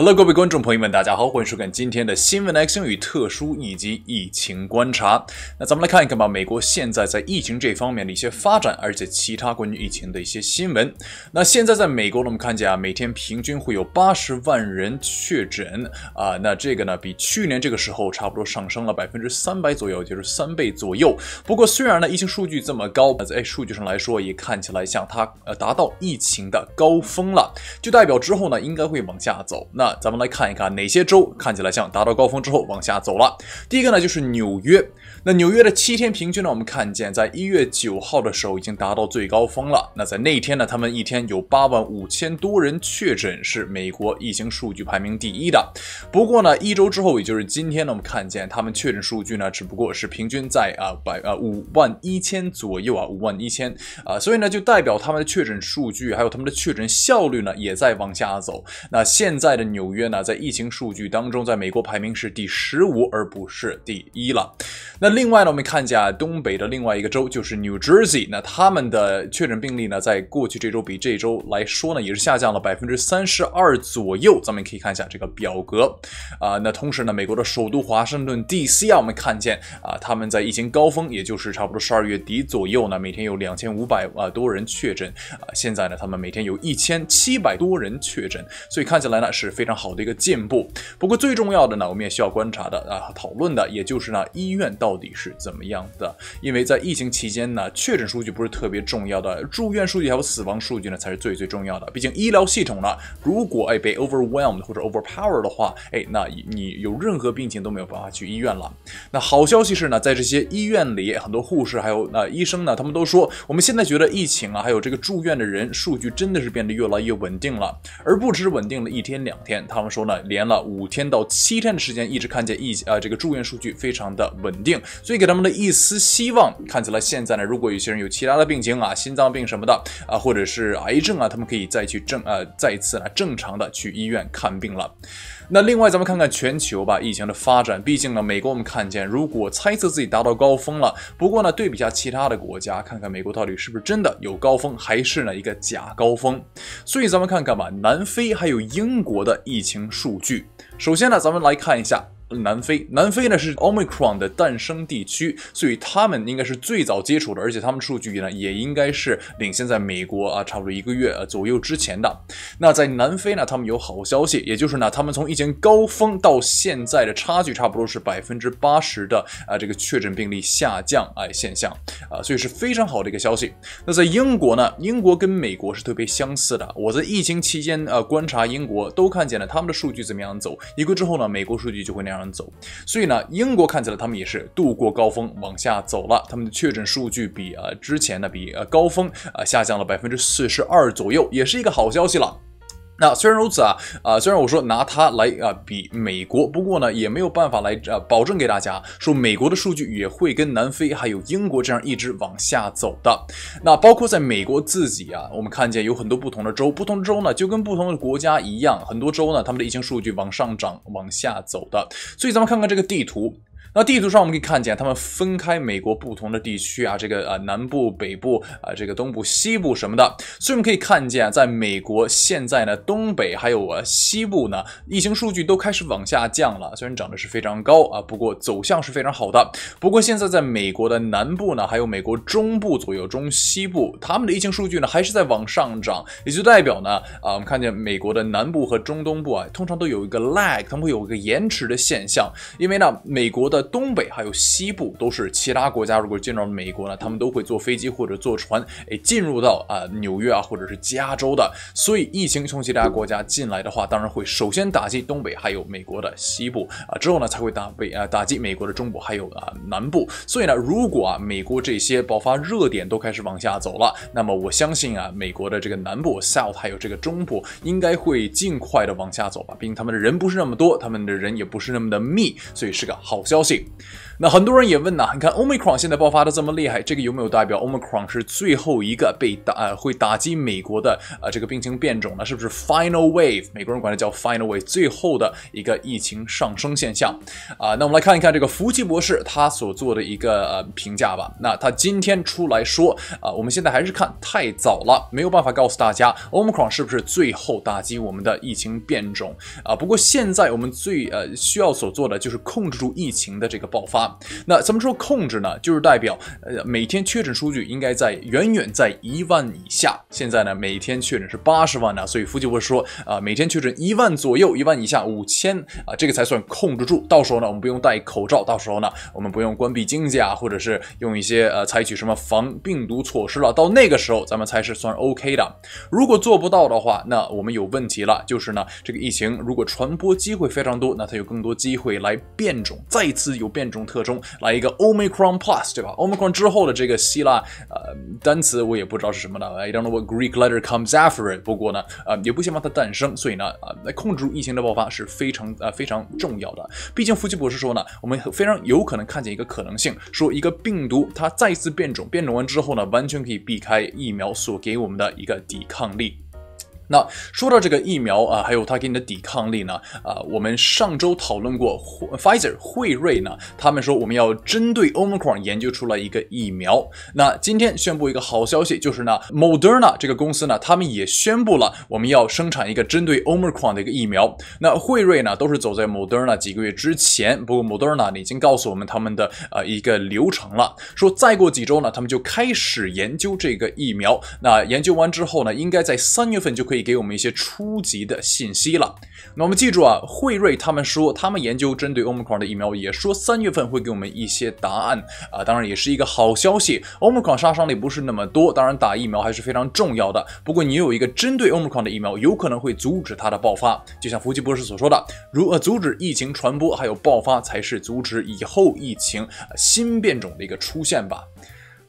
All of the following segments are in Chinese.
Hello，各位观众朋友们，大家好，欢迎收看今天的新闻、X 英语、特殊以及疫情观察。那咱们来看一看吧，美国现在在疫情这方面的一些发展，而且其他关于疫情的一些新闻。那现在在美国呢，我们看见啊，每天平均会有八十万人确诊啊，那这个呢，比去年这个时候差不多上升了百分之三百左右，就是三倍左右。不过虽然呢，疫情数据这么高，在数据上来说也看起来像它呃达到疫情的高峰了，就代表之后呢应该会往下走。那咱们来看一看哪些州看起来像达到高峰之后往下走了。第一个呢，就是纽约。那纽约的七天平均呢？我们看见在一月九号的时候已经达到最高峰了。那在那一天呢，他们一天有八万五千多人确诊，是美国疫情数据排名第一的。不过呢，一周之后，也就是今天呢，我们看见他们确诊数据呢，只不过是平均在啊百啊五万一千左右啊，五万一千啊，所以呢，就代表他们的确诊数据还有他们的确诊效率呢，也在往下走。那现在的纽约呢，在疫情数据当中，在美国排名是第十五，而不是第一了。那另外呢，我们看一下东北的另外一个州，就是 New Jersey。那他们的确诊病例呢，在过去这周比这周来说呢，也是下降了百分之三十二左右。咱们可以看一下这个表格啊。那同时呢，美国的首都华盛顿 DC 啊，我们看见啊，他们在疫情高峰，也就是差不多十二月底左右呢，每天有两千五百啊多人确诊啊。现在呢，他们每天有一千七百多人确诊，所以看起来呢是非常好的一个进步。不过最重要的呢，我们也需要观察的啊，讨论的，也就是呢，医院到。到底是怎么样的？因为在疫情期间呢，确诊数据不是特别重要的，住院数据还有死亡数据呢才是最最重要的。毕竟医疗系统呢，如果哎被 overwhelmed 或者 overpower 的话，哎，那你有任何病情都没有办法去医院了。那好消息是呢，在这些医院里，很多护士还有那医生呢，他们都说我们现在觉得疫情啊，还有这个住院的人数据真的是变得越来越稳定了，而不止稳定了一天两天，他们说呢，连了五天到七天的时间，一直看见疫啊这个住院数据非常的稳定。所以给他们的一丝希望，看起来现在呢，如果有些人有其他的病情啊，心脏病什么的啊，或者是癌症啊，他们可以再去正呃，再次呢正常的去医院看病了。那另外咱们看看全球吧，疫情的发展，毕竟呢，美国我们看见，如果猜测自己达到高峰了，不过呢，对比一下其他的国家，看看美国到底是不是真的有高峰，还是呢一个假高峰。所以咱们看看吧，南非还有英国的疫情数据。首先呢，咱们来看一下。南非，南非呢是 Omicron 的诞生地区，所以他们应该是最早接触的，而且他们数据呢也应该是领先在美国啊，差不多一个月呃左右之前的。那在南非呢，他们有好消息，也就是呢他们从疫情高峰到现在的差距差不多是百分之八十的啊这个确诊病例下降哎现象啊，所以是非常好的一个消息。那在英国呢，英国跟美国是特别相似的，我在疫情期间啊观察英国都看见了他们的数据怎么样走，一个月之后呢，美国数据就会那样。走，所以呢，英国看起来他们也是度过高峰往下走了，他们的确诊数据比呃之前呢比呃高峰啊下降了百分之四十二左右，也是一个好消息了。那虽然如此啊，啊，虽然我说拿它来啊比美国，不过呢也没有办法来啊保证给大家说美国的数据也会跟南非还有英国这样一直往下走的。那包括在美国自己啊，我们看见有很多不同的州，不同的州呢就跟不同的国家一样，很多州呢他们的疫情数据往上涨、往下走的。所以咱们看看这个地图。那地图上我们可以看见，他们分开美国不同的地区啊，这个呃南部、北部啊，这个东部、西部什么的。所以我们可以看见，在美国现在呢，东北还有西部呢，疫情数据都开始往下降了。虽然涨得是非常高啊，不过走向是非常好的。不过现在在美国的南部呢，还有美国中部左右中西部，他们的疫情数据呢还是在往上涨，也就代表呢，啊，我们看见美国的南部和中东部啊，通常都有一个 lag，他们会有一个延迟的现象，因为呢，美国的。东北还有西部都是其他国家，如果进入美国呢，他们都会坐飞机或者坐船，哎，进入到啊纽约啊，或者是加州的。所以疫情从其他国家进来的话，当然会首先打击东北还有美国的西部啊，之后呢才会打北啊打击美国的中部还有啊南部。所以呢，如果啊美国这些爆发热点都开始往下走了，那么我相信啊美国的这个南部 South 还有这个中部应该会尽快的往下走吧。毕竟他们的人不是那么多，他们的人也不是那么的密，所以是个好消息。sí. 那很多人也问呢，你看 Omicron 现在爆发的这么厉害，这个有没有代表 Omicron 是最后一个被打呃会打击美国的呃这个病情变种呢？是不是 Final Wave？美国人管它叫 Final Wave 最后的一个疫情上升现象啊？那我们来看一看这个福奇博士他所做的一个呃、评价吧。那他今天出来说啊，我们现在还是看太早了，没有办法告诉大家 Omicron 是不是最后打击我们的疫情变种啊？不过现在我们最呃需要所做的就是控制住疫情的这个爆发。那咱们说控制呢，就是代表呃每天确诊数据应该在远远在一万以下。现在呢每天确诊是八十万呢，所以傅继会说啊每天确诊一万左右，一万以下五千啊这个才算控制住。到时候呢我们不用戴口罩，到时候呢我们不用关闭经济啊，或者是用一些呃采取什么防病毒措施了。到那个时候咱们才是算 OK 的。如果做不到的话，那我们有问题了。就是呢这个疫情如果传播机会非常多，那它有更多机会来变种，再次有变种特。中来一个 Omicron plus 对吧？Omicron 之后的这个希腊呃单词我也不知道是什么的，i don't know what Greek letter comes after it。不过呢，呃，也不希望它诞生。所以呢，啊，来控制住疫情的爆发是非常啊非常重要的。毕竟福奇博士说呢，我们非常有可能看见一个可能性，说一个病毒它再次变种，变种完之后呢，完全可以避开疫苗所给我们的一个抵抗力。那说到这个疫苗啊，还有它给你的抵抗力呢？啊，我们上周讨论过，Pfizer、惠瑞呢，他们说我们要针对 Omicron 研究出来一个疫苗。那今天宣布一个好消息，就是呢，Moderna 这个公司呢，他们也宣布了，我们要生产一个针对 Omicron 的一个疫苗。那惠瑞呢，都是走在 Moderna 几个月之前。不过 Moderna 已经告诉我们他们的呃一个流程了，说再过几周呢，他们就开始研究这个疫苗。那研究完之后呢，应该在三月份就可以。以给我们一些初级的信息了。那我们记住啊，惠瑞他们说他们研究针对 Omicron 的疫苗，也说三月份会给我们一些答案啊。当然，也是一个好消息。Omicron 杀伤力不是那么多，当然打疫苗还是非常重要的。不过，你有一个针对 Omicron 的疫苗，有可能会阻止它的爆发。就像福奇博士所说的，如呃，阻止疫情传播还有爆发，才是阻止以后疫情新变种的一个出现吧。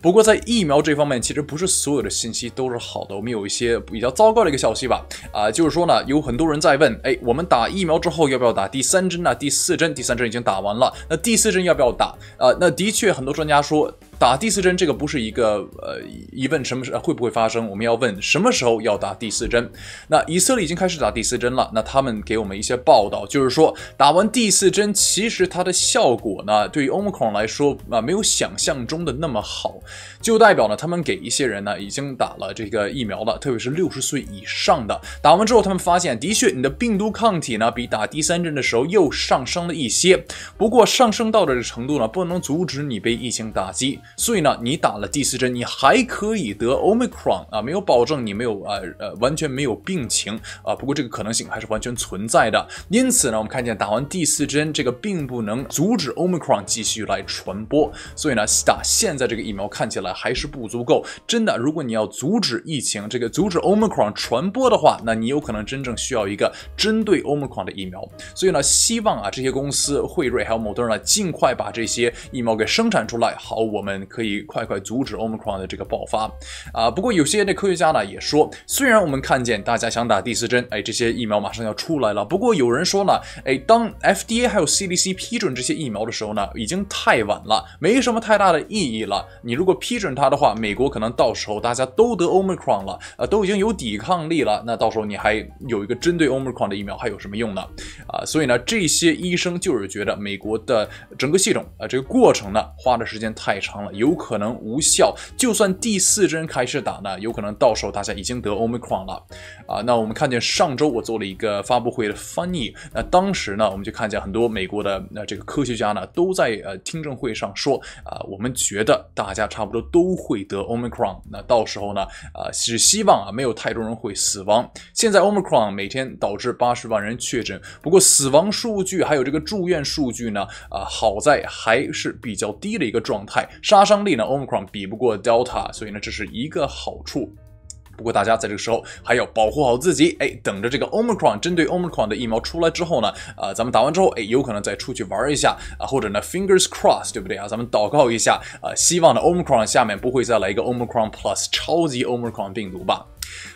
不过在疫苗这方面，其实不是所有的信息都是好的。我们有一些比较糟糕的一个消息吧，啊，就是说呢，有很多人在问，哎，我们打疫苗之后要不要打第三针呢？第四针？第三针已经打完了，那第四针要不要打？啊，那的确很多专家说。打第四针这个不是一个呃疑问，什么时会不会发生？我们要问什么时候要打第四针？那以色列已经开始打第四针了。那他们给我们一些报道，就是说打完第四针，其实它的效果呢，对于欧盟来说啊，没有想象中的那么好，就代表呢，他们给一些人呢已经打了这个疫苗了，特别是六十岁以上的，打完之后，他们发现的确你的病毒抗体呢比打第三针的时候又上升了一些，不过上升到这个程度呢，不能阻止你被疫情打击。所以呢，你打了第四针，你还可以得 Omicron 啊？没有保证你没有呃呃完全没有病情啊？不过这个可能性还是完全存在的。因此呢，我们看见打完第四针，这个并不能阻止 Omicron 继续来传播。所以呢，打现在这个疫苗看起来还是不足够。真的，如果你要阻止疫情，这个阻止 Omicron 传播的话，那你有可能真正需要一个针对 Omicron 的疫苗。所以呢，希望啊，这些公司，惠瑞还有某德呢，尽快把这些疫苗给生产出来。好，我们。可以快快阻止 Omicron 的这个爆发啊！不过有些的科学家呢也说，虽然我们看见大家想打第四针，哎，这些疫苗马上要出来了。不过有人说呢，哎，当 FDA 还有 CDC 批准这些疫苗的时候呢，已经太晚了，没什么太大的意义了。你如果批准它的话，美国可能到时候大家都得 Omicron 了，啊，都已经有抵抗力了，那到时候你还有一个针对 Omicron 的疫苗还有什么用呢？啊，所以呢，这些医生就是觉得美国的整个系统啊，这个过程呢，花的时间太长了。有可能无效。就算第四针开始打呢，有可能到时候大家已经得 Omicron 了啊。那我们看见上周我做了一个发布会的翻译，那当时呢，我们就看见很多美国的那这个科学家呢，都在呃听证会上说啊，我们觉得大家差不多都会得 Omicron。那到时候呢，啊只希望啊没有太多人会死亡。现在 Omicron 每天导致八十万人确诊，不过死亡数据还有这个住院数据呢，啊好在还是比较低的一个状态。上杀伤力呢？Omicron 比不过 Delta，所以呢，这是一个好处。不过大家在这个时候还要保护好自己。哎，等着这个 Omicron 针对 Omicron 的疫苗出来之后呢，呃，咱们打完之后，哎，有可能再出去玩一下啊，或者呢，fingers c r o s s 对不对啊？咱们祷告一下，呃，希望呢，Omicron 下面不会再来一个 Omicron Plus 超级 Omicron 病毒吧。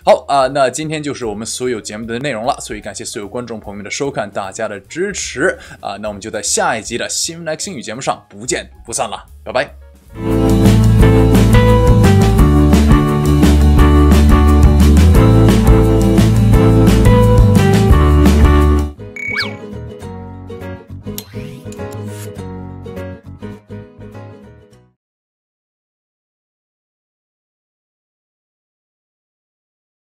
好啊，那今天就是我们所有节目的内容了，所以感谢所有观众朋友们的收看，大家的支持啊，那我们就在下一集的新 X 新语节目上不见不散了，拜拜。